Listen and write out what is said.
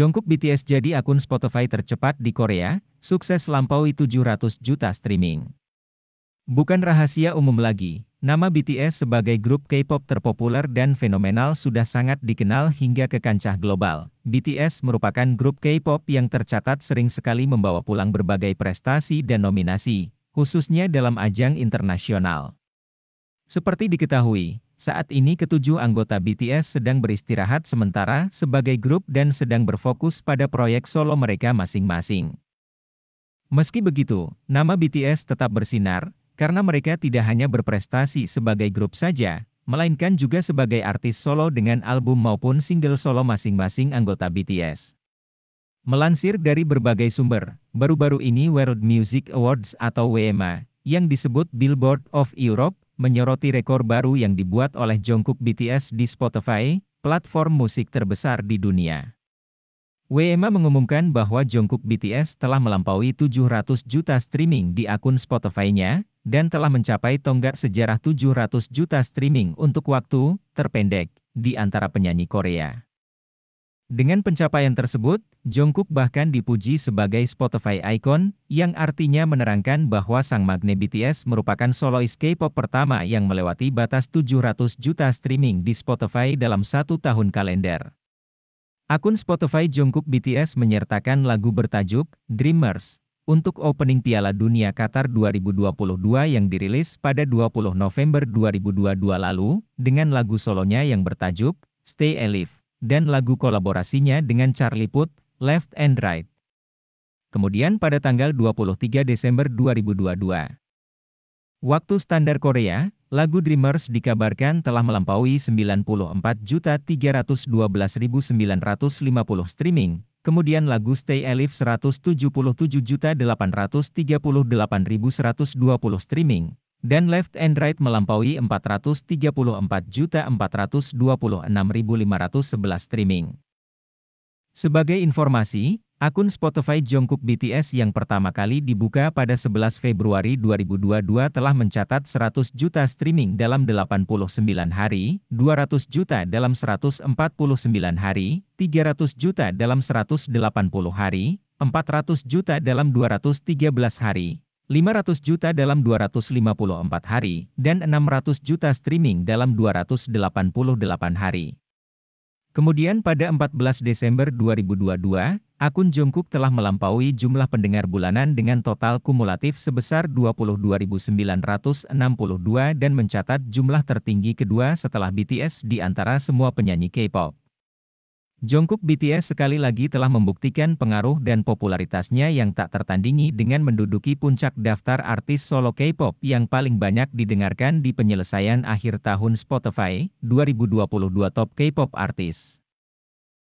Jongkook BTS jadi akun Spotify tercepat di Korea, sukses lampaui 700 juta streaming. Bukan rahasia umum lagi, nama BTS sebagai grup K-pop terpopuler dan fenomenal sudah sangat dikenal hingga ke kancah global. BTS merupakan grup K-pop yang tercatat sering sekali membawa pulang berbagai prestasi dan nominasi, khususnya dalam ajang internasional. Seperti diketahui, saat ini ketujuh anggota BTS sedang beristirahat sementara sebagai grup dan sedang berfokus pada proyek solo mereka masing-masing. Meski begitu, nama BTS tetap bersinar, karena mereka tidak hanya berprestasi sebagai grup saja, melainkan juga sebagai artis solo dengan album maupun single solo masing-masing anggota BTS. Melansir dari berbagai sumber, baru-baru ini World Music Awards atau WMA, yang disebut Billboard of Europe, menyoroti rekor baru yang dibuat oleh Jungkook BTS di Spotify, platform musik terbesar di dunia. WMA mengumumkan bahwa Jungkook BTS telah melampaui 700 juta streaming di akun Spotify-nya, dan telah mencapai tonggak sejarah 700 juta streaming untuk waktu terpendek di antara penyanyi Korea. Dengan pencapaian tersebut, Jungkook bahkan dipuji sebagai Spotify icon, yang artinya menerangkan bahwa sang magne BTS merupakan solois K-pop pertama yang melewati batas 700 juta streaming di Spotify dalam satu tahun kalender. Akun Spotify Jungkook BTS menyertakan lagu bertajuk Dreamers untuk opening Piala Dunia Qatar 2022 yang dirilis pada 20 November 2022 lalu dengan lagu solonya yang bertajuk Stay Alive dan lagu kolaborasinya dengan Charlie Puth, Left and Right. Kemudian pada tanggal 23 Desember 2022, waktu standar Korea, lagu Dreamers dikabarkan telah melampaui 94.312.950 streaming, kemudian lagu Stay Alive 177.838.120 streaming, dan left and right melampaui 434.426.511 streaming. Sebagai informasi, akun Spotify Jungkook BTS yang pertama kali dibuka pada 11 Februari 2022 telah mencatat 100 juta streaming dalam 89 hari, 200 juta dalam 149 hari, 300 juta dalam 180 hari, 400 juta dalam 213 hari, 500 juta dalam 254 hari, dan 600 juta streaming dalam 288 hari. Kemudian pada 14 Desember 2022, akun Jungkook telah melampaui jumlah pendengar bulanan dengan total kumulatif sebesar 22.962 dan mencatat jumlah tertinggi kedua setelah BTS di antara semua penyanyi K-pop. Jongkook BTS sekali lagi telah membuktikan pengaruh dan popularitasnya yang tak tertandingi dengan menduduki puncak daftar artis solo K-pop yang paling banyak didengarkan di penyelesaian akhir tahun Spotify 2022 Top K-pop Artis.